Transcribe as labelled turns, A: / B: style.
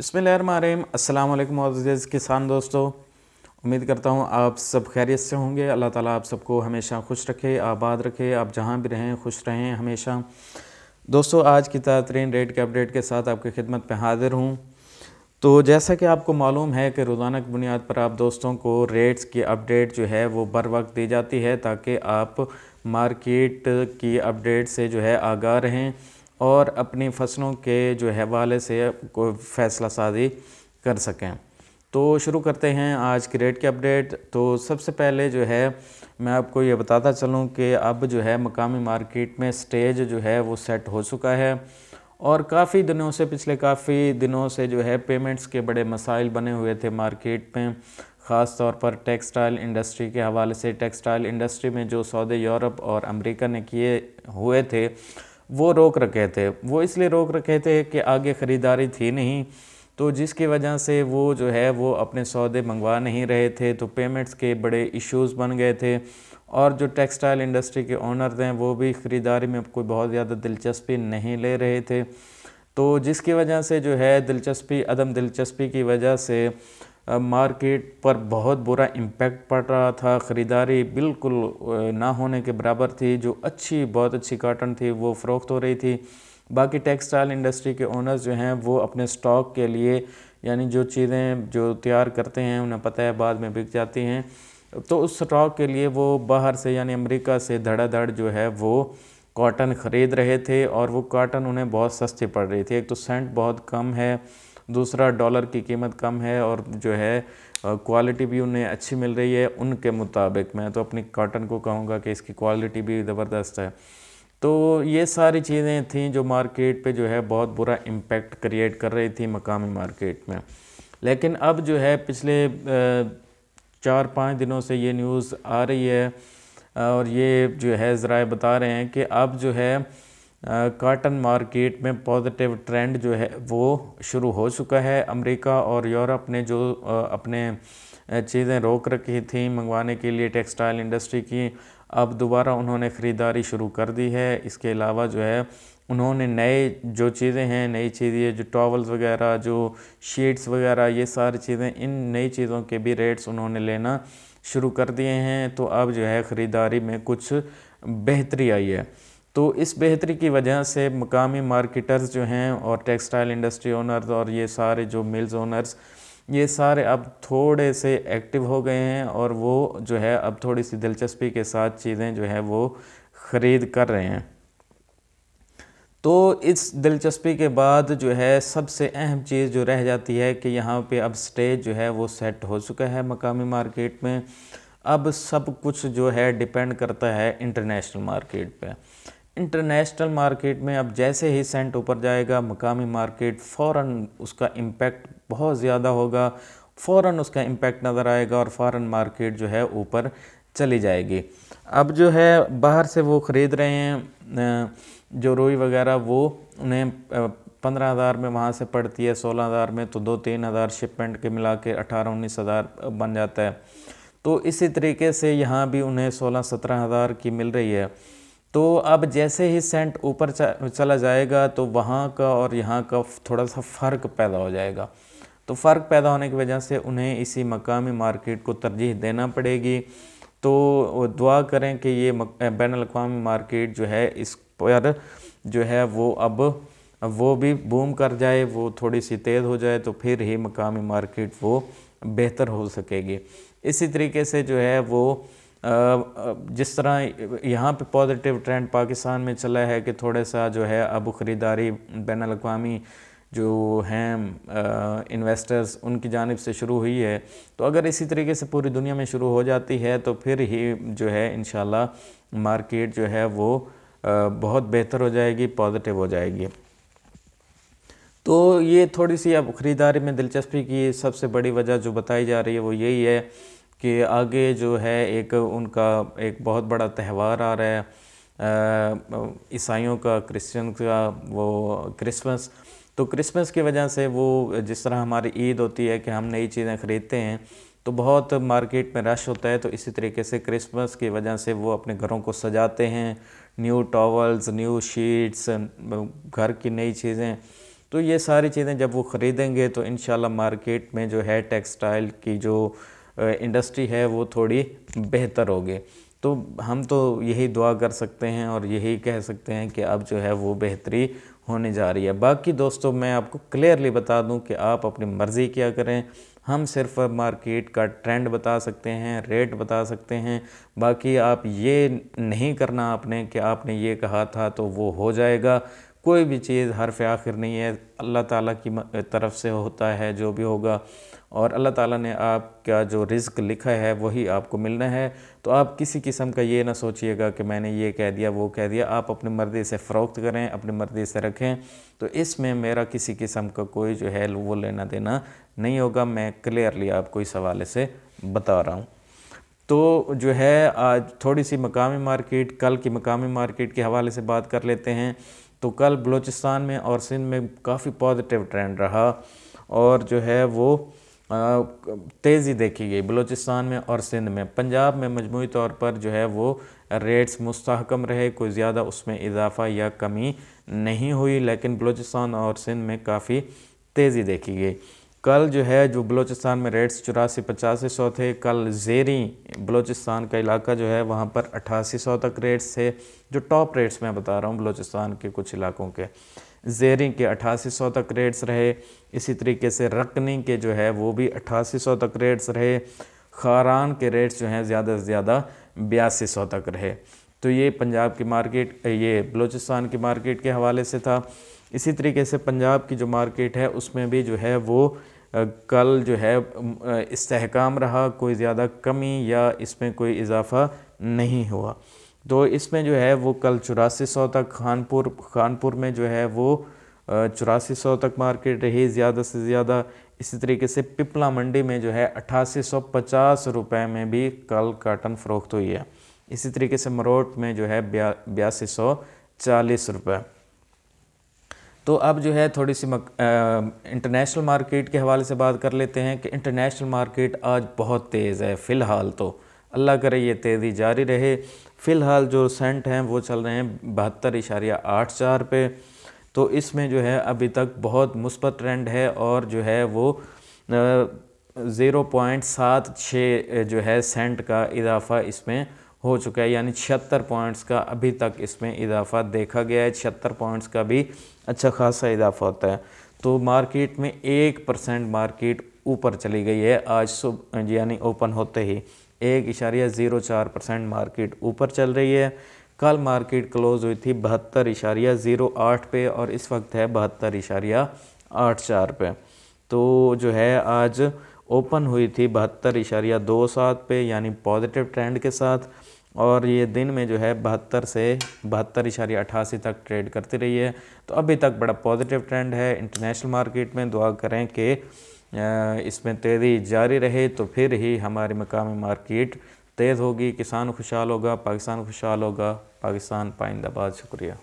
A: बसमीम अल्लाम अज़ीज़ किसान दोस्तों उम्मीद करता हूँ आप सब खैरियत से होंगे अल्लाह ताला आप सबको हमेशा खुश रखे आबाद रखे आप जहाँ भी रहें खुश रहें हमेशा दोस्तों आज की तातरीन रेट के अपडेट के साथ आपकी खिदमत में हाज़िर हूँ तो जैसा कि आपको मालूम है कि रोज़ाना की बुनियाद पर आप दोस्तों को रेट्स की अपडेट जो है वो बर वक्त दी जाती है ताकि आप मार्केट की अपडेट से जो है आगाह रहें और अपनी फसलों के जो है हवाले से कोई फैसला साजी कर सकें तो शुरू करते हैं आज की रेट की अपडेट तो सबसे पहले जो है मैं आपको ये बताता चलूँ कि अब जो है मकामी मार्केट में स्टेज जो है वो सेट हो चुका है और काफ़ी दिनों से पिछले काफ़ी दिनों से जो है पेमेंट्स के बड़े मसाइल बने हुए थे मार्केट में ख़ास तौर पर टेक्सटाइल इंडस्ट्री के हवाले से टेक्सटाइल इंडस्ट्री में जो सौदे यूरोप और अमेरिका ने किए हुए थे वो रोक रखे थे वो इसलिए रोक रखे थे कि आगे ख़रीदारी थी नहीं तो जिसकी वजह से वो जो है वो अपने सौदे मंगवा नहीं रहे थे तो पेमेंट्स के बड़े इश्यूज़ बन गए थे और जो टेक्सटाइल इंडस्ट्री के ऑनर हैं वो भी ख़रीदारी में कोई बहुत ज़्यादा दिलचस्पी नहीं ले रहे थे तो जिसकी वजह से जो है दिलचस्पी अदम दिलचस्पी की वजह से मार्केट पर बहुत बुरा इम्पैक्ट पड़ रहा था ख़रीदारी बिल्कुल ना होने के बराबर थी जो अच्छी बहुत अच्छी काटन थी वो फ़रोख्त हो रही थी बाकी टेक्सटाइल इंडस्ट्री के ओनर्स जो हैं वो अपने स्टॉक के लिए यानी जो चीज़ें जो तैयार करते हैं उन्हें पता है बाद में बिक जाती हैं तो उस स्टॉक के लिए वो बाहर से यानी अमेरिका से धड़ाधड़ जो है वो कॉटन ख़रीद रहे थे और वो कॉटन उन्हें बहुत सस्ती पड़ रही थी एक तो सेंट बहुत कम है दूसरा डॉलर की कीमत कम है और जो है क्वालिटी भी उन्हें अच्छी मिल रही है उनके मुताबिक मैं तो अपनी कॉटन को कहूँगा कि इसकी क्वालिटी भी ज़बरदस्त है तो ये सारी चीज़ें थीं जो मार्केट पे जो है बहुत बुरा इम्पेक्ट क्रिएट कर रही थी मकामी मार्केट में लेकिन अब जो है पिछले चार पाँच दिनों से ये न्यूज़ आ रही है और ये जो है ज़रा बता रहे हैं कि अब जो है काटन मार्केट में पॉजिटिव ट्रेंड जो है वो शुरू हो चुका है अमेरिका और यूरोप ने जो अपने चीज़ें रोक रखी थी मंगवाने के लिए टेक्सटाइल इंडस्ट्री की अब दोबारा उन्होंने ख़रीदारी शुरू कर दी है इसके अलावा जो है उन्होंने नए जो चीज़ें हैं नई चीज़ें जो टॉवल्स वगैरह जो शीट्स वगैरह ये सारी चीज़ें इन नई चीज़ों के भी रेट्स उन्होंने लेना शुरू कर दिए हैं तो अब जो है ख़रीदारी में कुछ बेहतरी आई है तो इस बेहतरी की वजह से मकामी मार्केटर्स जो हैं और टेक्सटाइल इंडस्ट्री ओनर्स और ये सारे जो मिल्स ओनर्स ये सारे अब थोड़े से एक्टिव हो गए हैं और वो जो है अब थोड़ी सी दिलचस्पी के साथ चीज़ें जो है वो ख़रीद कर रहे हैं तो इस दिलचस्पी के बाद जो है सबसे अहम चीज़ जो रह जाती है कि यहाँ पे अब स्टेज जो है वो सेट हो चुका है मकामी मार्केट में अब सब कुछ जो है डिपेंड करता है इंटरनेशनल मार्केट पर इंटरनेशनल मार्केट में अब जैसे ही सेंट ऊपर जाएगा मकामी मार्केट फ़ौर उसका इम्पेक्ट बहुत ज़्यादा होगा फ़ौर उसका इम्पेक्ट नज़र आएगा और फ़ौर मार्केट जो है ऊपर चली जाएगी अब जो है बाहर से वो ख़रीद रहे हैं जो रोई वगैरह वो उन्हें पंद्रह हज़ार में वहाँ से पड़ती है सोलह हज़ार में तो दो तीन हज़ार शिपमेंट के मिला के अठारह उन्नीस हज़ार बन जाता है तो इसी तरीके से यहाँ भी उन्हें सोलह सत्रह हज़ार की मिल रही है तो अब जैसे ही सेंट ऊपर चला जाएगा तो वहाँ का और यहाँ का थोड़ा सा फ़र्क पैदा हो जाएगा तो फ़र्क पैदा होने की वजह से उन्हें इसी मकामी मार्केट को तरजीह देना पड़ेगी तो दुआ करें कि ये बैन अवी मार्केट जो है इस पर जो है वो अब वो भी बूम कर जाए वो थोड़ी सी तेज़ हो जाए तो फिर ही मकामी मार्केट वो बेहतर हो सकेगी इसी तरीके से जो है वो जिस तरह यहाँ पे पॉजिटिव ट्रेंड पाकिस्तान में चला है कि थोड़ा सा जो है अब ख़रीदारी बैन अवी जो हैं इन्वेस्टर्स उनकी जानब से शुरू हुई है तो अगर इसी तरीके से पूरी दुनिया में शुरू हो जाती है तो फिर ही जो है इन मार्केट जो है वो आ, बहुत बेहतर हो जाएगी पॉजिटिव हो जाएगी तो ये थोड़ी सी अब ख़रीदारी में दिलचस्पी की सबसे बड़ी वजह जो बताई जा रही है वो यही है कि आगे जो है एक उनका एक बहुत बड़ा त्यौहार आ रहा है ईसाइयों का क्रिश्चियन का वो क्रिसमस तो क्रिसमस की वजह से वो जिस तरह हमारी ईद होती है कि हम नई चीज़ें ख़रीदते हैं तो बहुत मार्केट में रश होता है तो इसी तरीके से क्रिसमस की वजह से वो अपने घरों को सजाते हैं न्यू टॉवल्स न्यू शीट्स घर की नई चीज़ें तो ये सारी चीज़ें जब वो ख़रीदेंगे तो इन मार्केट में जो है टेक्सटाइल की जो इंडस्ट्री है वो थोड़ी बेहतर होगी तो हम तो यही दुआ कर सकते हैं और यही कह सकते हैं कि अब जो है वो बेहतरी होने जा रही है बाकी दोस्तों मैं आपको क्लियरली बता दूं कि आप अपनी मर्ज़ी क्या करें हम सिर्फ मार्केट का ट्रेंड बता सकते हैं रेट बता सकते हैं बाकी आप ये नहीं करना आपने कि आपने ये कहा था तो वो हो जाएगा कोई भी चीज़ हरफ आखिर नहीं है अल्लाह ताला की तरफ से होता है जो भी होगा और अल्लाह ताला ने आपका जो रिस्क लिखा है वही आपको मिलना है तो आप किसी किस्म का ये ना सोचिएगा कि मैंने ये कह दिया वो कह दिया आप अपनी मर्ज़ी से फ़रोख्त करें अपनी मर्ज़ी से रखें तो इसमें मेरा किसी किस्म का कोई जो है वो लेना देना नहीं होगा मैं क्लियरली आपको इस हवाले से बता रहा हूँ तो जो है आज थोड़ी सी मकामी मार्केट कल की मकामी मार्केट के हवाले से बात कर लेते हैं तो कल बलूचिस्तान में और सिंध में काफ़ी पॉजिटिव ट्रेंड रहा और जो है वो तेज़ी देखी गई बलूचिस्तान में और सिंध में पंजाब में मजमू तौर पर जो है वो रेट्स मुस्तकम रहे कोई ज़्यादा उसमें इजाफा या कमी नहीं हुई लेकिन बलूचिस्तान और सिंध में काफ़ी तेज़ी देखी गई कल जो है जो बलूचिस्तान में रेट्स चौरासी पचास सौ थे कल जेरी बलूचिस्तान का इलाका जो है वहाँ पर अट्ठासी सौ तक रेट्स थे जो टॉप रेट्स मैं बता रहा हूँ बलूचिस्तान के कुछ इलाकों के जेरी के अट्ठासी सौ तक रेट्स रहे इसी तरीके से रकनी के जो है वो भी अट्ठासी सौ तक रेट्स रहे खारान के रेट्स जो हैं ज़्यादा से ज़्यादा बयासी सौ तक रहे तो ये पंजाब की मार्केट ये बलूचिस्तान की मार्केट के हवाले से था इसी तरीके से पंजाब की जो मार्केट है उसमें भी जो है वो कल जो है इस्तेकाम रहा कोई ज़्यादा कमी या इसमें कोई इजाफा नहीं हुआ तो इसमें जो है वो कल चौरासी सौ तक खानपुर खानपुर में जो है वो चौरासी सौ तक मार्केट रही ज़्यादा से ज़्यादा इसी तरीके से पिपला मंडी में जो है अट्ठासी सौ पचास रुपये में भी कल काटन फ़रोख्त हुई है इसी तरीके से मरोट में जो है बयासी सौ चालीस रुपये तो अब जो है थोड़ी सी इंटरनेशनल मार्केट के हवाले से बात कर लेते हैं कि इंटरनेशनल मार्केट आज बहुत तेज़ है फ़िलहाल तो अल्लाह करे ये तेज़ी जारी रहे फ़िलहाल जो सेंट हैं वो चल रहे हैं बहत्तर इशारिया आठ चार पे तो इसमें जो है अभी तक बहुत मुस्बत ट्रेंड है और जो है वो ज़ीरो पॉइंट सात छः जो है सेंट का इजाफ़ा इसमें हो चुका है यानी छिहत्तर पॉइंट्स का अभी तक इसमें इजाफा देखा गया है छिहत्तर पॉइंट्स का भी अच्छा खासा इजाफा होता है तो मार्केट में एक परसेंट मार्केट ऊपर चली गई है आज सुबह यानी ओपन होते ही एक इशारिया ज़ीरो चार परसेंट मार्केट ऊपर चल रही है कल मार्केट क्लोज़ हुई थी बहत्तर इशारिया ज़ीरो आठ पे और इस वक्त है बहत्तर इशारिया आठ चार पे तो जो है आज ओपन हुई थी बहत्तर इशारिया दो सात पे यानी पॉजिटिव ट्रेंड के साथ और ये दिन में जो है बहत्तर से बहत्तर इशारिया अठासी तक ट्रेड करती रही है तो अभी तक बड़ा पॉजिटिव ट्रेंड है इंटरनेशनल मार्केट में दुआ करें कि इसमें तेज़ी जारी रहे तो फिर ही हमारी मकामी मार्केट तेज़ होगी किसान खुशहाल होगा पाकिस्तान खुशहाल होगा पाकिस्तान पाइंदाबाद शुक्रिया